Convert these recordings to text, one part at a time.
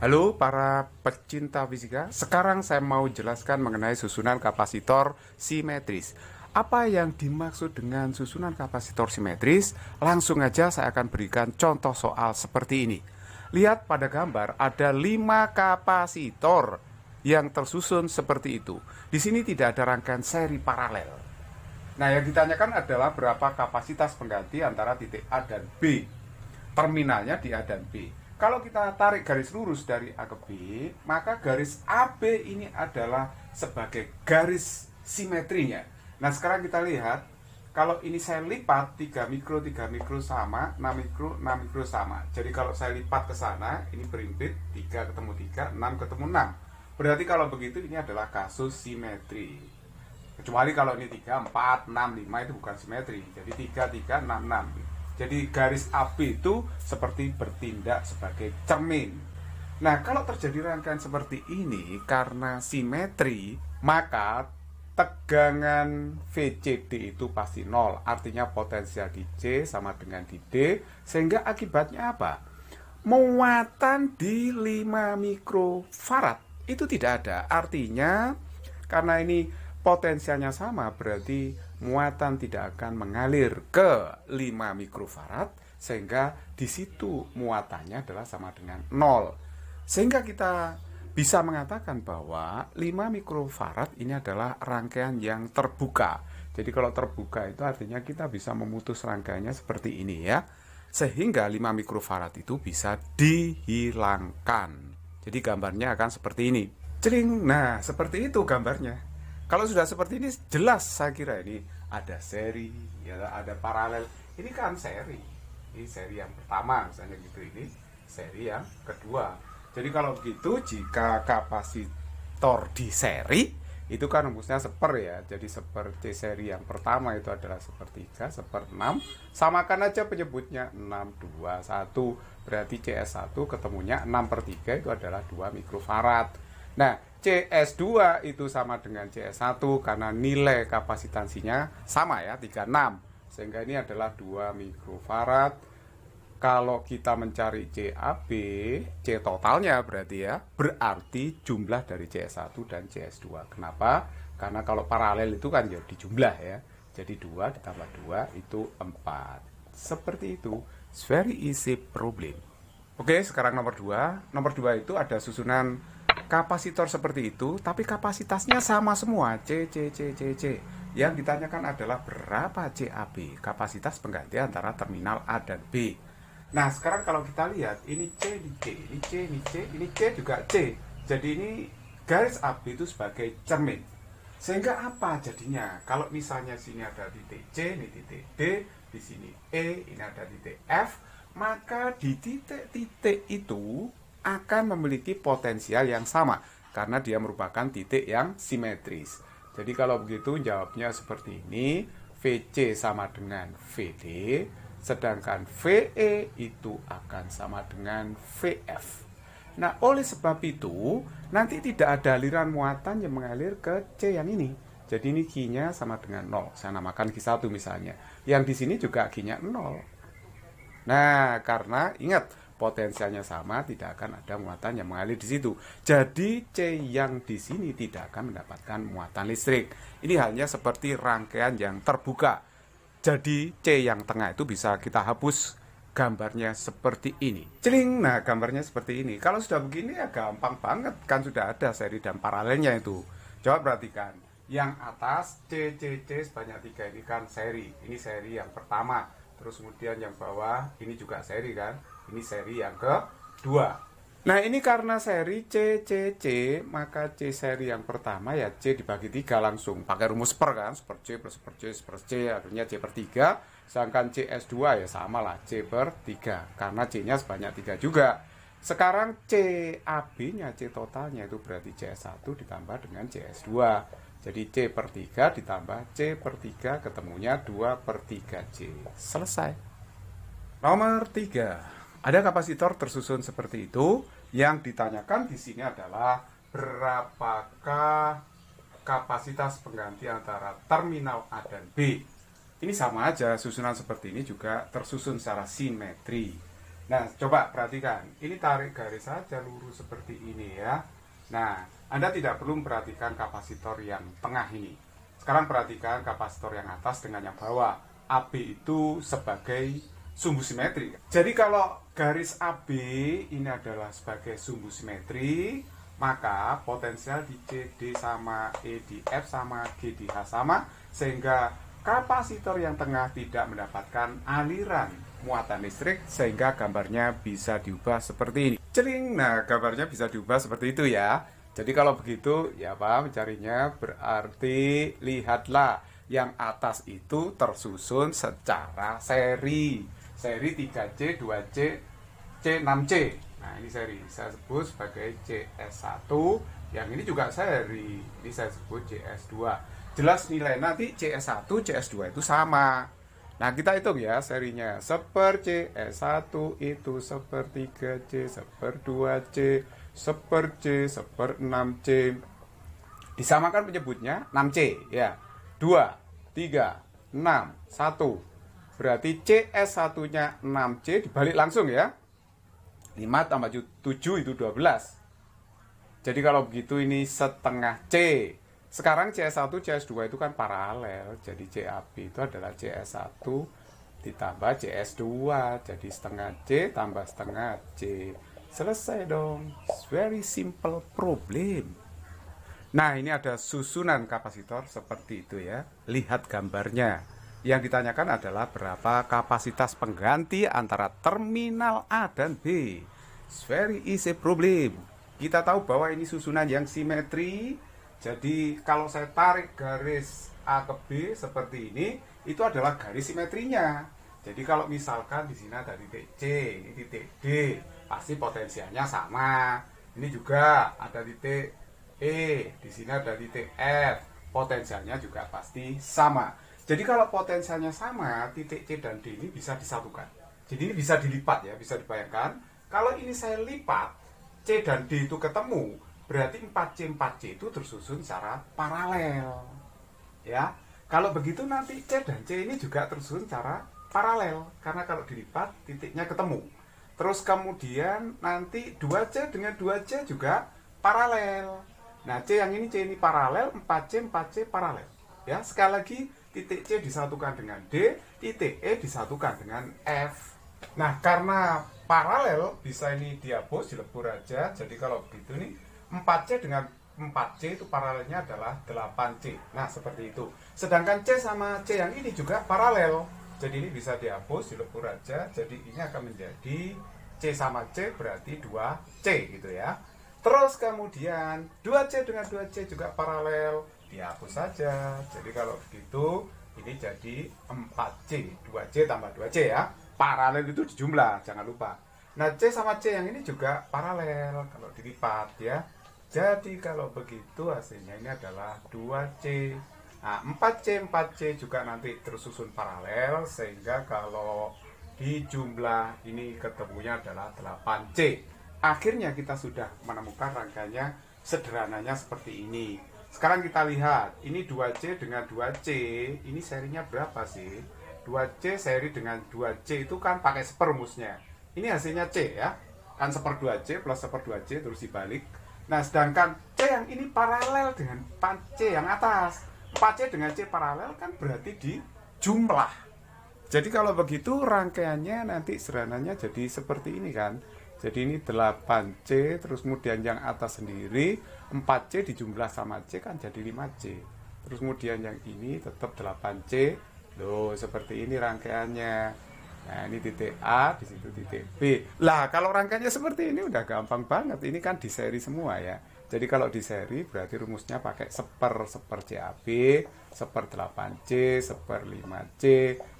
Halo para pecinta fisika, sekarang saya mau jelaskan mengenai susunan kapasitor simetris. Apa yang dimaksud dengan susunan kapasitor simetris? Langsung aja saya akan berikan contoh soal seperti ini. Lihat pada gambar ada 5 kapasitor yang tersusun seperti itu. Di sini tidak ada rangkaian seri paralel. Nah, yang ditanyakan adalah berapa kapasitas pengganti antara titik A dan B. Terminalnya di A dan B. Kalau kita tarik garis lurus dari A ke B, maka garis AB ini adalah sebagai garis simetrinya. Nah, sekarang kita lihat kalau ini saya lipat 3 mikro 3 mikro sama 6 mikro 6 mikro sama jadi kalau saya lipat ke sana ini berimpit 3 ketemu 3 6 ketemu 6 berarti kalau begitu ini adalah kasus simetri kecuali kalau ini 3 4 6 5 itu bukan simetri jadi 3 3 6 6 jadi garis api itu seperti bertindak sebagai cermin. Nah, kalau terjadi rangkaian seperti ini karena simetri, maka tegangan VCD itu pasti nol. Artinya potensial di C sama dengan di D, sehingga akibatnya apa? Muatan di 5 mikrofarad itu tidak ada. Artinya karena ini potensialnya sama berarti muatan tidak akan mengalir ke 5 mikrofarad sehingga di situ muatannya adalah sama dengan 0. Sehingga kita bisa mengatakan bahwa 5 mikrofarad ini adalah rangkaian yang terbuka. Jadi kalau terbuka itu artinya kita bisa memutus rangkaiannya seperti ini ya. Sehingga 5 mikrofarad itu bisa dihilangkan. Jadi gambarnya akan seperti ini. Cering. Nah, seperti itu gambarnya kalau sudah seperti ini jelas saya kira ini ada seri ya ada paralel ini kan seri ini seri yang pertama misalnya gitu ini seri yang kedua jadi kalau begitu jika kapasitor di seri itu kan rumusnya seper ya jadi seperti seri yang pertama itu adalah sepertiga seper 6 samakan aja penyebutnya 6, 2, 1 berarti CS1 ketemunya 6 per 3 itu adalah 2 mikrofarad nah CS2 itu sama dengan CS1 karena nilai kapasitansinya sama ya 36 sehingga ini adalah 2 mikrofarad kalau kita mencari CAB C totalnya berarti ya berarti jumlah dari CS1 dan CS2 kenapa? karena kalau paralel itu kan ya dijumlah ya jadi 2 ditambah 2 itu 4 seperti itu it's very easy problem oke sekarang nomor 2 nomor 2 itu ada susunan kapasitor seperti itu tapi kapasitasnya sama semua C C C C C yang ditanyakan adalah berapa CAB kapasitas pengganti antara terminal A dan B nah sekarang kalau kita lihat ini C ini C ini C ini C ini C juga C jadi ini garis AB itu sebagai cermin sehingga apa jadinya kalau misalnya sini ada titik C ini titik D di sini E ini ada titik F maka di titik-titik itu akan memiliki potensial yang sama karena dia merupakan titik yang simetris. Jadi kalau begitu jawabnya seperti ini, VC sama dengan VD, sedangkan VE itu akan sama dengan VF. Nah, oleh sebab itu, nanti tidak ada aliran muatan yang mengalir ke C yang ini. Jadi ini Q-nya sama dengan 0. Saya namakan Q1 misalnya. Yang di sini juga Q-nya 0. Nah, karena ingat, potensialnya sama, tidak akan ada muatan yang mengalir di situ. Jadi C yang di sini tidak akan mendapatkan muatan listrik. Ini hanya seperti rangkaian yang terbuka. Jadi C yang tengah itu bisa kita hapus gambarnya seperti ini. Celing, nah gambarnya seperti ini. Kalau sudah begini ya gampang banget, kan sudah ada seri dan paralelnya itu. Coba perhatikan, yang atas C, C, C sebanyak tiga ini kan seri. Ini seri yang pertama terus kemudian yang bawah ini juga seri kan ini seri yang ke kedua Nah ini karena seri C, C, C, maka C seri yang pertama ya C dibagi tiga langsung. Pakai rumus per kan, per C plus per C plus C, artinya C per 3. Sedangkan CS2 ya sama lah, C per 3. Karena C-nya sebanyak tiga juga. Sekarang C AB nya C totalnya itu berarti CS1 ditambah dengan CS2. Jadi C per 3 ditambah C per 3 ketemunya 2 per 3C. Selesai. Nomor 3. Ada kapasitor tersusun seperti itu. Yang ditanyakan di sini adalah berapakah kapasitas pengganti antara terminal A dan B. Ini sama aja, susunan seperti ini juga tersusun secara simetri. Nah, coba perhatikan. Ini tarik garis saja lurus seperti ini ya Nah, Anda tidak perlu memperhatikan kapasitor yang tengah ini. Sekarang perhatikan kapasitor yang atas dengan yang bawah. AB itu sebagai sumbu simetri. Jadi kalau garis AB ini adalah sebagai sumbu simetri, maka potensial di C, sama E di F sama G di H sama, sehingga kapasitor yang tengah tidak mendapatkan aliran muatan listrik sehingga gambarnya bisa diubah seperti ini. Cering, nah gambarnya bisa diubah seperti itu ya. Jadi kalau begitu ya Pak mencarinya berarti lihatlah yang atas itu tersusun secara seri. Seri 3C, 2C, C6C. Nah ini seri, saya sebut sebagai CS1, yang ini juga seri, ini saya sebut CS2. Jelas nilai nanti CS1, CS2 itu sama Nah, kita hitung ya serinya. Seper e C, S1 itu per 3C, seper 2C, seper C, seper 6C. Disamakan penyebutnya 6C ya. 2, 3, 6, 1. Berarti CS1-nya e 6C dibalik langsung ya. 5 tambah 7 itu 12. Jadi kalau begitu ini setengah C. Sekarang CS1, CS2 itu kan paralel, jadi CAB itu adalah CS1 ditambah CS2, jadi setengah C tambah setengah C. Selesai dong, It's very simple problem. Nah, ini ada susunan kapasitor seperti itu ya. Lihat gambarnya. Yang ditanyakan adalah berapa kapasitas pengganti antara terminal A dan B. It's very easy problem. Kita tahu bahwa ini susunan yang simetri, jadi kalau saya tarik garis A ke B seperti ini, itu adalah garis simetrinya. Jadi kalau misalkan di sini ada titik C, ini titik D, pasti potensialnya sama. Ini juga ada titik E, di sini ada titik F, potensialnya juga pasti sama. Jadi kalau potensialnya sama, titik C dan D ini bisa disatukan. Jadi ini bisa dilipat ya, bisa dibayangkan. Kalau ini saya lipat, C dan D itu ketemu, berarti 4C 4C itu tersusun secara paralel. Ya. Kalau begitu nanti C dan C ini juga tersusun secara paralel karena kalau dilipat titiknya ketemu. Terus kemudian nanti 2C dengan 2C juga paralel. Nah, C yang ini C ini paralel, 4C 4C paralel. Ya, sekali lagi titik C disatukan dengan D, titik E disatukan dengan F. Nah, karena paralel bisa ini dihapus dilebur aja. Jadi kalau begitu nih 4C dengan 4C itu paralelnya adalah 8C. Nah, seperti itu. Sedangkan C sama C yang ini juga paralel. Jadi ini bisa dihapus, dilebur aja. Jadi ini akan menjadi C sama C berarti 2C gitu ya. Terus kemudian 2C dengan 2C juga paralel. Dihapus saja. Jadi kalau begitu ini jadi 4C. 2C tambah 2C ya. Paralel itu di jumlah, jangan lupa. Nah, C sama C yang ini juga paralel kalau dilipat ya. Jadi kalau begitu hasilnya ini adalah 2C. Nah, 4C, 4C juga nanti tersusun paralel sehingga kalau di jumlah ini ketemunya adalah 8C. Akhirnya kita sudah menemukan rangkanya sederhananya seperti ini. Sekarang kita lihat, ini 2C dengan 2C, ini serinya berapa sih? 2C seri dengan 2C itu kan pakai sepermusnya Ini hasilnya C ya, kan seper 2C plus seper 2C terus dibalik Nah, sedangkan C yang ini paralel dengan C yang atas. 4C dengan C paralel kan berarti di jumlah. Jadi kalau begitu rangkaiannya nanti serananya jadi seperti ini kan. Jadi ini 8C, terus kemudian yang atas sendiri 4C di jumlah sama C kan jadi 5C. Terus kemudian yang ini tetap 8C. Loh, seperti ini rangkaiannya. Nah, ini titik A, di situ titik B. Lah, kalau rangkanya seperti ini udah gampang banget. Ini kan di seri semua ya. Jadi kalau di seri berarti rumusnya pakai seper seper CAB, seper 8C, seper 5C,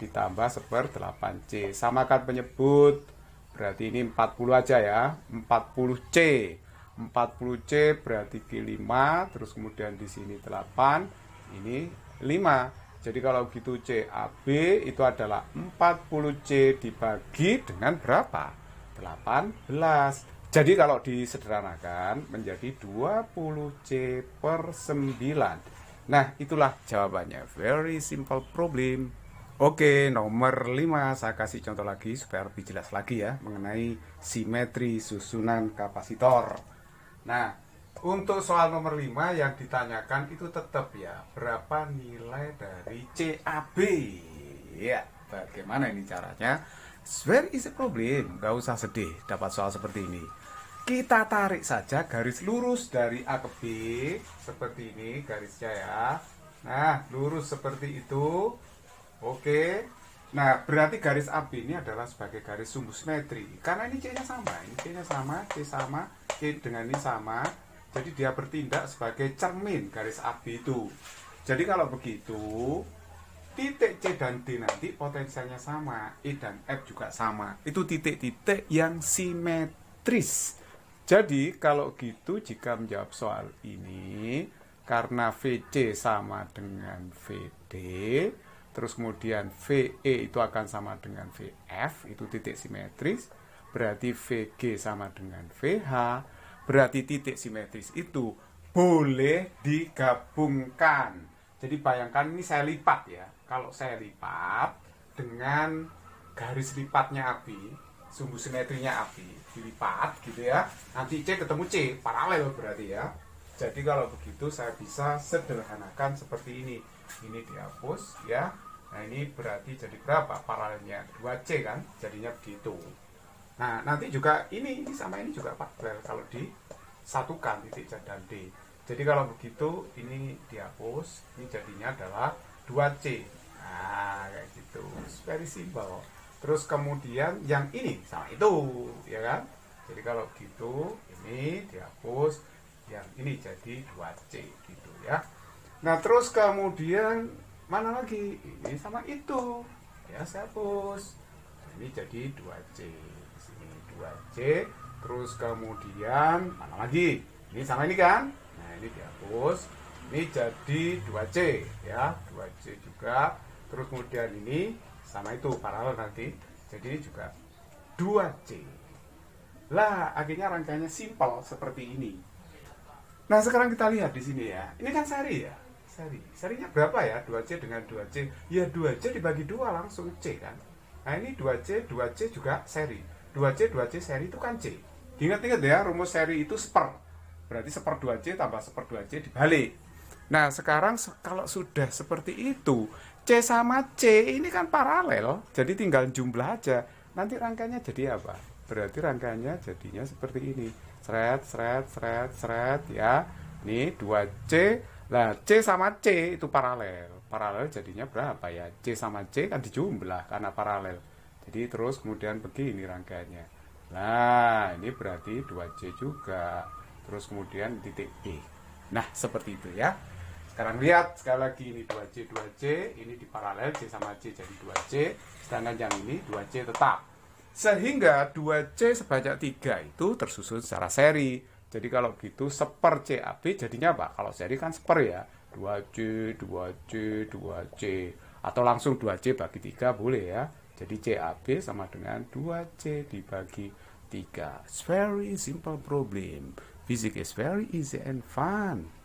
ditambah seper 8C. Samakan penyebut, berarti ini 40 aja ya, 40C. 40C berarti G5, terus kemudian di sini 8, ini 5 jadi kalau gitu C CAB itu adalah 40C dibagi dengan berapa? 18. Jadi kalau disederhanakan menjadi 20C per 9. Nah itulah jawabannya. Very simple problem. Oke, nomor 5 saya kasih contoh lagi supaya lebih jelas lagi ya mengenai simetri susunan kapasitor. Nah, untuk soal nomor 5 yang ditanyakan itu tetap ya, berapa nilai dari CAB? Ya, bagaimana ini caranya? Where is the problem? Gak usah sedih dapat soal seperti ini. Kita tarik saja garis lurus dari A ke B seperti ini garisnya ya. Nah, lurus seperti itu. Oke. Nah, berarti garis AB ini adalah sebagai garis sumbu simetri. Karena ini C-nya sama, ini C-nya sama, C sama, C dengan ini sama jadi dia bertindak sebagai cermin garis api itu. Jadi kalau begitu titik C dan D nanti potensialnya sama, E dan F juga sama. Itu titik-titik yang simetris. Jadi kalau gitu jika menjawab soal ini karena VC sama dengan VD, terus kemudian VE itu akan sama dengan VF, itu titik simetris, berarti VG sama dengan VH, Berarti titik simetris itu boleh digabungkan. Jadi bayangkan ini saya lipat ya. Kalau saya lipat dengan garis lipatnya api, sumbu simetrinya api dilipat gitu ya. Nanti C ketemu C, paralel berarti ya. Jadi kalau begitu saya bisa sederhanakan seperti ini. Ini dihapus ya. Nah ini berarti jadi berapa paralelnya? 2C kan? Jadinya begitu. Nah, nanti juga ini, ini sama ini juga paralel kalau disatukan titik Z dan D. Jadi kalau begitu ini dihapus, ini jadinya adalah 2C. Nah, kayak gitu. It's very simple. Terus kemudian yang ini sama itu, ya kan? Jadi kalau gitu ini dihapus, yang ini jadi 2C gitu ya. Nah, terus kemudian mana lagi? Ini sama itu. Ya, saya hapus ini jadi 2C sini 2C terus kemudian mana lagi ini sama ini kan nah ini dihapus ini jadi 2C ya 2C juga terus kemudian ini sama itu paralel nanti jadi ini juga 2C lah akhirnya rangkanya simpel seperti ini nah sekarang kita lihat di sini ya ini kan sari ya sari sarinya berapa ya? 2C dengan 2C. Ya 2C dibagi 2 langsung C kan. Nah ini 2C, 2C juga seri. 2C, 2C seri itu kan C. Ingat-ingat ya, rumus seri itu seper. Berarti seper 2C tambah seper 2C dibalik. Nah sekarang kalau sudah seperti itu, C sama C ini kan paralel. Jadi tinggal jumlah aja. Nanti rangkanya jadi apa? Berarti rangkanya jadinya seperti ini. Seret, seret, seret, seret ya. Ini 2C. Nah, C sama C itu paralel paralel jadinya berapa ya C sama C kan dijumlah karena paralel jadi terus kemudian begini rangkaiannya nah ini berarti 2C juga terus kemudian titik B nah seperti itu ya sekarang lihat sekali lagi ini 2C 2C ini di paralel C sama C jadi 2C sedangkan yang ini 2C tetap sehingga 2C sebanyak 3 itu tersusun secara seri jadi kalau gitu seper c CAB jadinya apa? Kalau seri kan seper ya 2C, 2C, 2C atau langsung 2C bagi 3 boleh ya. Jadi CAB sama dengan 2C dibagi 3. It's very simple problem. Physics is very easy and fun.